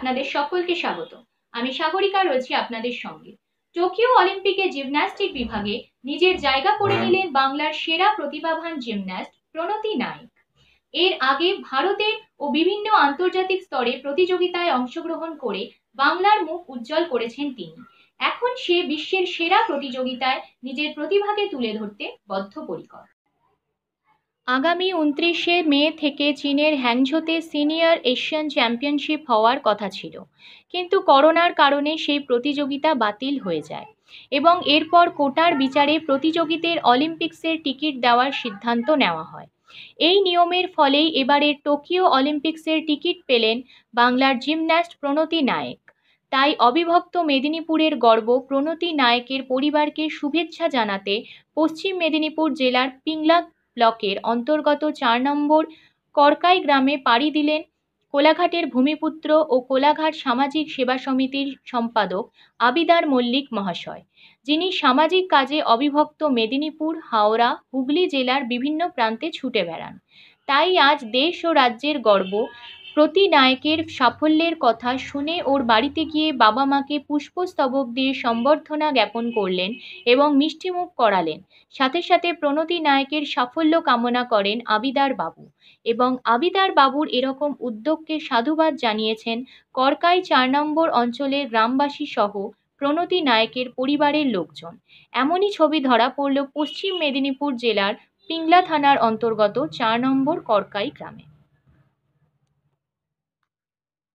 আপনাদের সকলকে স্বাগত আমি সাগরিকা রয়েছি আপনাদের সঙ্গে টোকিও অলিম্পিকে জিমন্যাস্টিক বিভাগে নিজের জায়গা করে নিলেন বাংলার সেরা প্রতিভাবান জিমন্যাস্ট প্রণতি নাইক এর আগে ভারতে ও বিভিন্ন আন্তর্জাতিক স্তরে প্রতিযোগিতায় অংশগ্রহণ করে বাংলার মুখ উজ্জ্বল করেছেন তিনি এখন সে বিশ্বের সেরা প্রতিযোগিতায় নিজের প্রতিভাকে তুলে ধরতে বদ্ধপরিকর আগামী উনত্রিশে মে থেকে চীনের হ্যাংঝোতে সিনিয়র এশিয়ান চ্যাম্পিয়নশিপ হওয়ার কথা ছিল কিন্তু করোনার কারণে সেই প্রতিযোগিতা বাতিল হয়ে যায় এবং এরপর কোটার বিচারে প্রতিযোগিতার অলিম্পিক্সের টিকিট দেওয়ার সিদ্ধান্ত নেওয়া হয় এই নিয়মের ফলেই এবারের টোকিও অলিম্পিক্সের টিকিট পেলেন বাংলার জিমন্যাস্ট প্রণতি নায়ক তাই অবিভক্ত মেদিনীপুরের গর্ব প্রণতি নায়কের পরিবারকে শুভেচ্ছা জানাতে পশ্চিম মেদিনীপুর জেলার পিংলা ব্লকের অন্তর্গত চার নম্বর করকাই গ্রামে পাড়ি দিলেন কোলাঘাটের ভূমিপুত্র ও কোলাঘাট সামাজিক সেবা সমিতির সম্পাদক আবিদার মল্লিক মহাশয় যিনি সামাজিক কাজে অবিভক্ত মেদিনীপুর হাওড়া হুগলি জেলার বিভিন্ন প্রান্তে ছুটে বেড়ান তাই আজ দেশ ও রাজ্যের গর্ব প্রতি নায়কের সাফল্যের কথা শুনে ওর বাড়িতে গিয়ে বাবা মাকে পুষ্পস্তবক দিয়ে সম্বর্ধনা জ্ঞাপন করলেন এবং মিষ্টিমুখ করালেন সাথে সাথে প্রণতি নায়কের সাফল্য কামনা করেন আবিদার বাবু এবং আবিদার বাবুর এরকম উদ্যোগকে সাধুবাদ জানিয়েছেন করকাই চার নম্বর অঞ্চলের গ্রামবাসী সহ প্রণতি নায়কের পরিবারের লোকজন এমনই ছবি ধরা পড়ল পশ্চিম মেদিনীপুর জেলার পিংলা থানার অন্তর্গত চার নম্বর করকাই গ্রামে